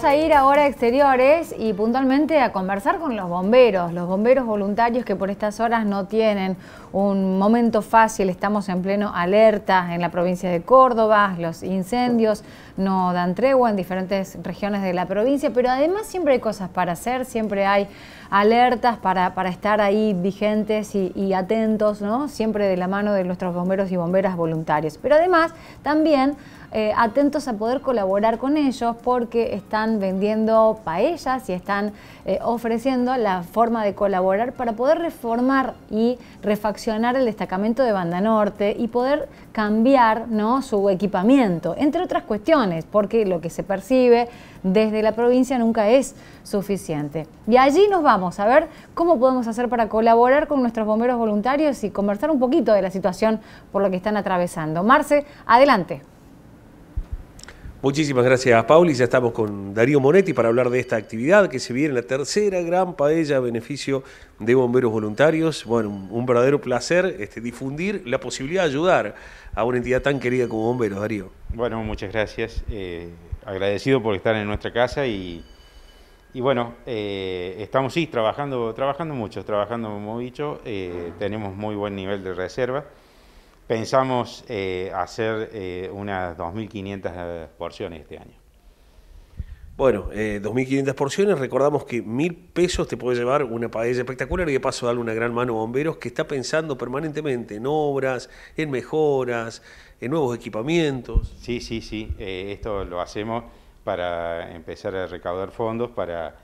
vamos a ir ahora a exteriores y puntualmente a conversar con los bomberos, los bomberos voluntarios que por estas horas no tienen un momento fácil, estamos en pleno alerta en la provincia de Córdoba, los incendios no dan tregua en diferentes regiones de la provincia, pero además siempre hay cosas para hacer, siempre hay alertas para, estar ahí vigentes y, atentos, ¿no? siempre de la mano de nuestros bomberos y bomberas voluntarios, pero además también eh, atentos a poder colaborar con ellos porque están vendiendo paellas y están eh, ofreciendo la forma de colaborar para poder reformar y refaccionar el destacamento de Banda Norte y poder cambiar ¿no? su equipamiento, entre otras cuestiones, porque lo que se percibe desde la provincia nunca es suficiente. Y allí nos vamos a ver cómo podemos hacer para colaborar con nuestros bomberos voluntarios y conversar un poquito de la situación por la que están atravesando. Marce, adelante. Muchísimas gracias, Pauli. Ya estamos con Darío Monetti para hablar de esta actividad que se viene, la tercera gran paella a beneficio de bomberos voluntarios. Bueno, un, verdadero placer este, difundir la posibilidad de ayudar a una entidad tan querida como bomberos, Darío. Bueno, muchas gracias. Eh, agradecido por estar en nuestra casa y, bueno, eh, estamos sí trabajando, trabajando mucho, trabajando como dicho. Eh, tenemos muy buen nivel de reserva. Pensamos eh, hacer eh, unas 2.500 eh, porciones este año. Bueno, 2.500 porciones, recordamos que mil pesos te puede llevar una paella espectacular y de paso darle una gran mano a bomberos que está pensando permanentemente en obras, en mejoras, en nuevos equipamientos. Sí, sí, sí, esto lo hacemos para empezar a recaudar fondos, para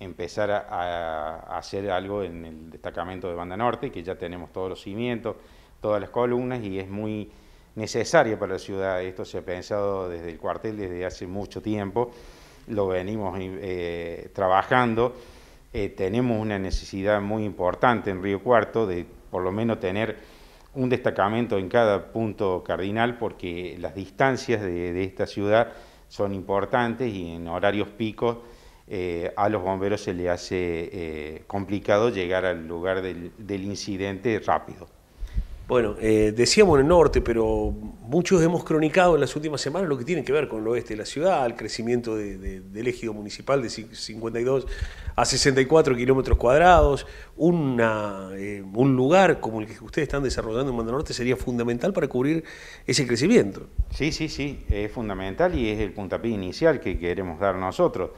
empezar a hacer algo en el destacamento de Banda Norte, que ya tenemos todos los cimientos, todas las columnas y es muy necesaria para la ciudad. Esto se ha pensado desde el cuartel desde hace mucho tiempo, lo venimos eh, trabajando. Eh, tenemos una necesidad muy importante en Río Cuarto de por lo menos tener un destacamento en cada punto cardinal porque las distancias de, esta ciudad son importantes y en horarios picos eh, a los bomberos se le hace complicado llegar al lugar del incidente rápido. Bueno, eh, decíamos en el norte, pero muchos hemos cronicado en las últimas semanas lo que tiene que ver con el oeste de la ciudad, el crecimiento del ejido municipal de 52 a 64 kilómetros cuadrados. Eh, un lugar como el que ustedes están desarrollando en Mando Norte sería fundamental para cubrir ese crecimiento. Sí, sí, sí, es fundamental y es el puntapié inicial que queremos dar nosotros.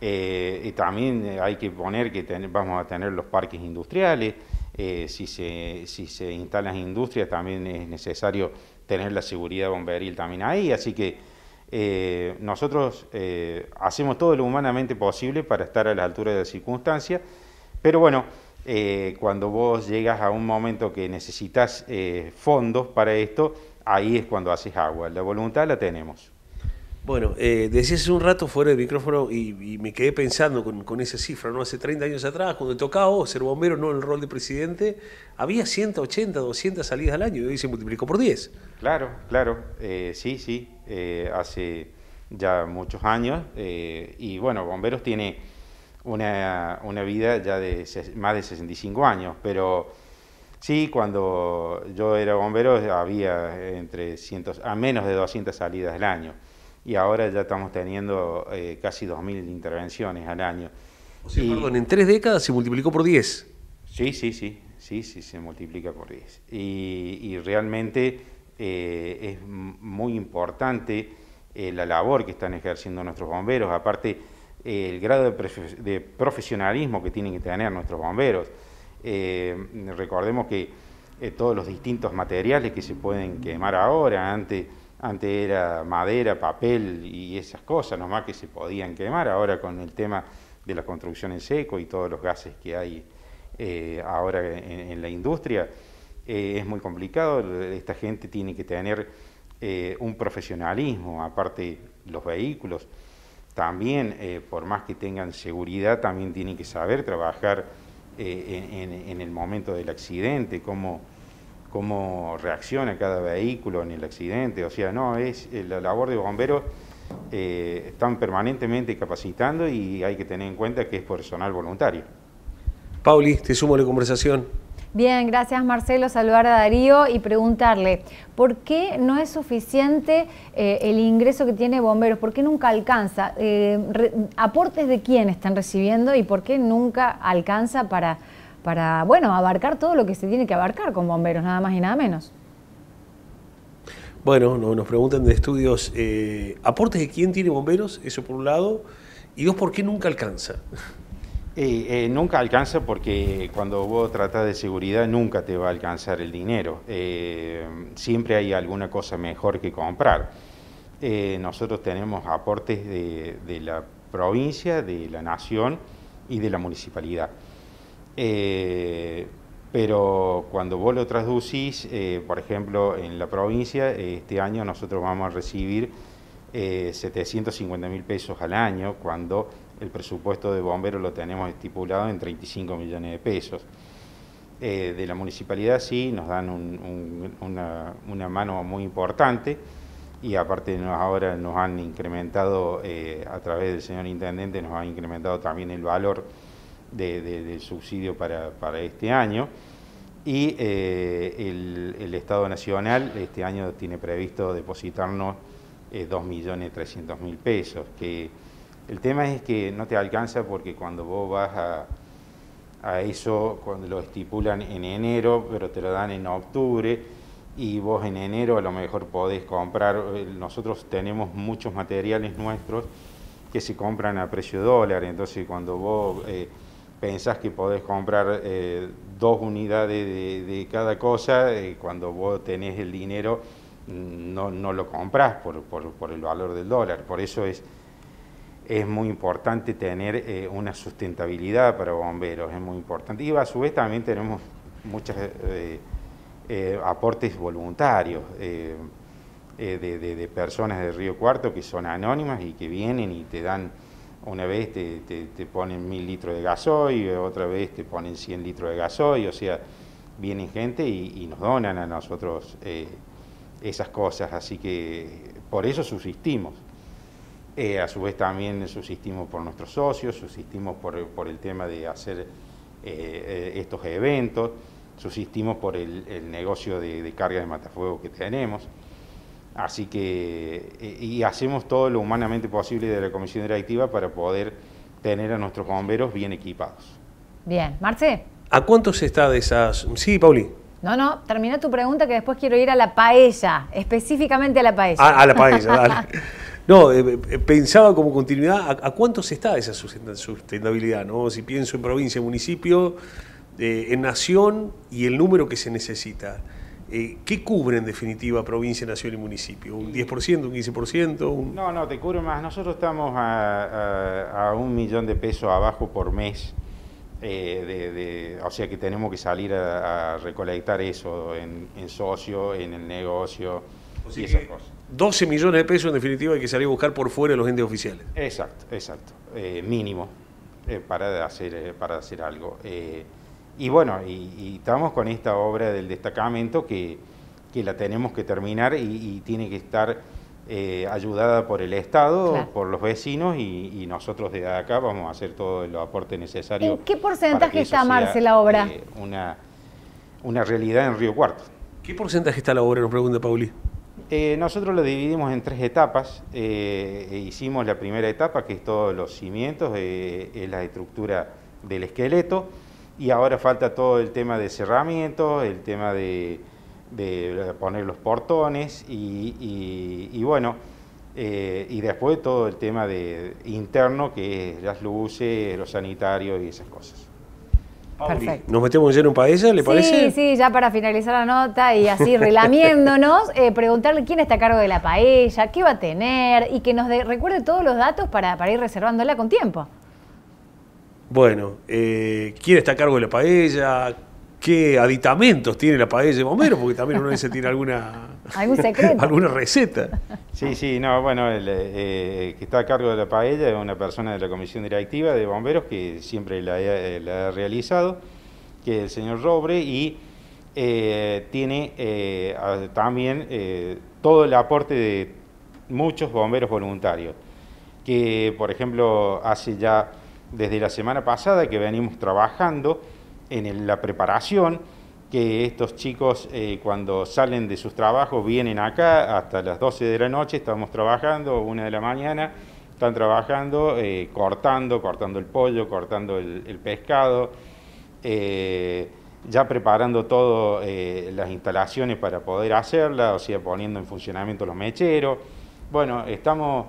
Eh, y también eh, hay que poner que vamos a tener los parques industriales, eh, si, se, si se instalan industrias también es necesario tener la seguridad bomberil también ahí, así que nosotros hacemos todo lo humanamente posible para estar a la altura de las circunstancias, pero bueno, cuando vos llegas a un momento que necesitas fondos para esto, ahí es cuando haces agua, la voluntad la tenemos. Bueno, eh, decías un rato fuera del micrófono y, me quedé pensando con, esa cifra, ¿no? Hace 30 años atrás, cuando tocaba ser bombero, no el rol de presidente, había 180, 200 salidas al año y hoy se multiplicó por 10. Claro, claro, eh, sí, sí, eh, hace ya muchos años eh, y bueno, bomberos tiene una, vida ya de más de 65 años, pero... Sí, cuando yo era bombero había entre cientos, a menos de 200 salidas al año y ahora ya estamos teniendo eh, casi 2.000 intervenciones al año. O sea, perdón, en tres décadas se multiplicó por 10. Sí, sí, sí, sí, sí, se multiplica por 10. Y, realmente eh, es muy importante eh, la labor que están ejerciendo nuestros bomberos, aparte el grado de, de, profesionalismo que tienen que tener nuestros bomberos. recordemos que todos los distintos materiales que se pueden quemar ahora, antes antes era madera, papel y esas cosas nomás que se podían quemar. Ahora con el tema de la construcción en seco y todos los gases que hay eh, ahora en, la industria, eh, es muy complicado. Esta gente tiene que tener eh, un profesionalismo, aparte los vehículos. También, por más que tengan seguridad, también tienen que saber trabajar en, en el momento del accidente, cómo cómo reacciona cada vehículo en el accidente. O sea, no, es eh, la labor de bomberos eh, están permanentemente capacitando y hay que tener en cuenta que es personal voluntario. Pauli, te sumo a la conversación. Bien, gracias Marcelo. Saludar a Darío y preguntarle, ¿por qué no es suficiente eh, el ingreso que tiene bomberos? ¿Por qué nunca alcanza? ¿Aportes de quién están recibiendo y por qué nunca alcanza para, para, bueno, abarcar todo lo que se tiene que abarcar con bomberos, nada más y nada menos. Bueno, nos preguntan de estudios, eh, aportes de quién tiene bomberos, eso por un lado, y dos, ¿por qué nunca alcanza? Eh, nunca alcanza porque cuando vos tratás de seguridad nunca te va a alcanzar el dinero. Eh, siempre hay alguna cosa mejor que comprar. nosotros tenemos aportes de, la provincia, de la nación y de la municipalidad. Eh, pero cuando vos lo traducís, eh, por ejemplo, en la provincia, este año nosotros vamos a recibir 750 eh, mil pesos al año, cuando el presupuesto de bomberos lo tenemos estipulado en 35 millones de pesos. de la municipalidad sí, nos dan una, mano muy importante y aparte nos, ahora nos han incrementado, a través del señor intendente, nos han incrementado también el valor del subsidio para, para, este año. Y eh, el, Estado Nacional este año tiene previsto depositarnos 2.300.000 eh, pesos. Que el tema es que no te alcanza porque cuando vos vas a, a eso, cuando lo estipulan en enero, pero te lo dan en octubre, y vos en enero a lo mejor podés comprar, eh, nosotros tenemos muchos materiales nuestros que se compran a precio dólar, entonces cuando vos pensás que podés comprar eh, dos unidades de, cada cosa, eh, cuando vos tenés el dinero mm, no, lo compras por, el valor del dólar. Por eso es, es muy importante tener eh, una sustentabilidad para bomberos, es muy importante. Y a su vez también tenemos muchos aportes voluntarios. de personas de Río Cuarto que son anónimas y que vienen y te dan una vez te, ponen mil litros de gasoil, otra vez te ponen 100 litros de gasoil, o sea, vienen gente y, nos donan a nosotros eh, esas cosas, así que por eso subsistimos. Eh, a su vez también subsistimos por nuestros socios, subsistimos por, el tema de hacer eh, estos eventos, subsistimos por el, negocio de, de carga de matafuego que tenemos. Así que, eh, y hacemos todo lo humanamente posible de la comisión directiva para poder tener a nuestros bomberos bien equipados. Bien, Marce. ¿A cuántos está de esas? Sí, Pauli. No, no, termina tu pregunta que después quiero ir a la paella, específicamente a la paella. Ah, a la paella, dale. No, eh, eh, pensaba como continuidad, ¿a, cuántos cuánto se está esa sustentabilidad? ¿no? Si pienso en provincia, municipio, en nación y el número que se necesita. Eh, ¿Qué cubre en definitiva provincia, nación y municipio? ¿Un 10%, un 15%? No, no, te cubro más. Nosotros estamos a, un millón de pesos abajo por mes. Eh, o sea que tenemos que salir a, recolectar eso en, socio, en el negocio y esas 12 millones de pesos en definitiva hay que salir a buscar por fuera los entes oficiales. Exacto, exacto. Eh, mínimo para, hacer, para hacer algo. Y bueno, y, estamos con esta obra del destacamento que, la tenemos que terminar y, tiene que estar eh, ayudada por el Estado, por los vecinos y, nosotros desde acá vamos a hacer todo el aporte necesario. ¿En qué porcentaje está, Marce, la obra? Eh, una, una realidad en Río Cuarto. ¿Qué porcentaje está la obra? Nos pregunta Pauli. Eh, nosotros lo dividimos en tres etapas. E hicimos la primera etapa, que es todos los cimientos, es la estructura del esqueleto. Y ahora falta todo el tema de cerramientos, el tema de, poner los portones y, bueno, eh, y después todo el tema de interno que es las luces, los sanitarios y esas cosas. Perfecto. ¿Nos metemos en un paella, le parece? Sí, sí, ya para finalizar la nota y así relamiéndonos, eh, preguntarle quién está a cargo de la paella, qué va a tener y que nos recuerde todos los datos para ir reservándola con tiempo. Bueno, eh, ¿quién está a cargo de la paella? ¿Qué aditamentos tiene la paella de bomberos? Porque también uno dice tiene alguna, secreto? alguna receta. Sí, sí, no, bueno, eh, el que está a cargo de la paella es una persona de la comisión directiva de bomberos que siempre la, ha realizado, que es el señor Robre, y eh, tiene también todo el aporte de muchos bomberos voluntarios, que por ejemplo hace ya desde la semana pasada que venimos trabajando en la preparación, que estos chicos eh, cuando salen de sus trabajos vienen acá hasta las 12 de la noche, estamos trabajando, una de la mañana, están trabajando, eh, cortando, cortando el pollo, cortando el, pescado, eh, ya preparando todas las instalaciones para poder hacerla, o sea, poniendo en funcionamiento los mecheros. Bueno, estamos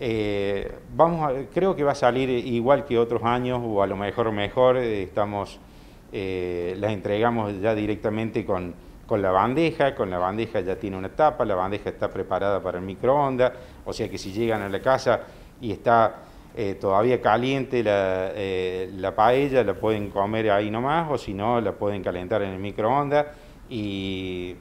eh, vamos creo que va a salir igual que otros años o a lo mejor mejor. Eh, estamos, eh, las entregamos ya directamente con, la bandeja. Con la bandeja ya tiene una tapa, la bandeja está preparada para el microondas. O sea que si llegan a la casa y está todavía caliente la, paella, la pueden comer ahí nomás o si no, la pueden calentar en el microondas y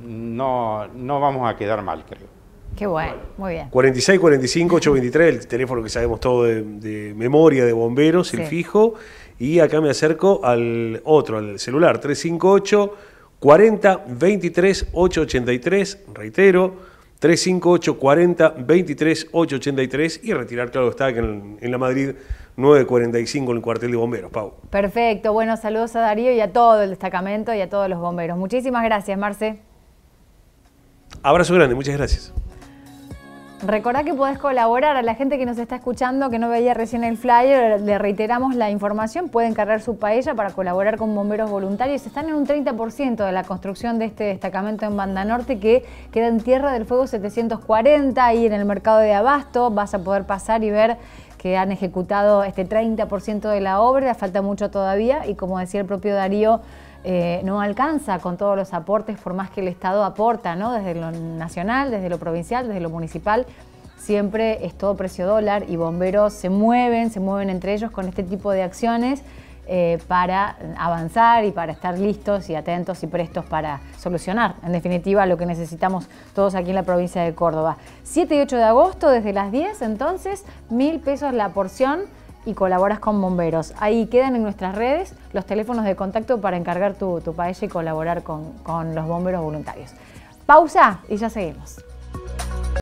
no, no vamos a quedar mal, creo. Qué bueno, muy bien. 46 45 823, el teléfono que sabemos todo de, memoria de bomberos, el fijo. Y acá me acerco al otro, al celular, 358 40 23 883, reitero. 358 40 23 883 y retirar, claro está, que en, en la Madrid 945 en el cuartel de bomberos, Pau. Perfecto, bueno, saludos a Darío y a todo el destacamento y a todos los bomberos. Muchísimas gracias, Marce. Abrazo grande, muchas gracias. Recordá que podés colaborar a la gente que nos está escuchando, que no veía recién el flyer, le reiteramos la información, pueden cargar su paella para colaborar con bomberos voluntarios. Están en un 30% de la construcción de este destacamento en Banda Norte que queda en Tierra del Fuego 740 y en el mercado de Abasto. Vas a poder pasar y ver que han ejecutado este 30% de la obra, falta mucho todavía y como decía el propio Darío, eh, no alcanza con todos los aportes, por más que el Estado aporta, ¿no? desde lo nacional, desde lo provincial, desde lo municipal, siempre es todo precio dólar y bomberos se mueven, se mueven entre ellos con este tipo de acciones eh, para avanzar y para estar listos y atentos y prestos para solucionar, en definitiva, lo que necesitamos todos aquí en la provincia de Córdoba. 7 y 8 de agosto, desde las 10, entonces, mil pesos la porción y colaboras con bomberos. Ahí quedan en nuestras redes los teléfonos de contacto para encargar tu, paella y colaborar con los bomberos voluntarios. Pausa y ya seguimos.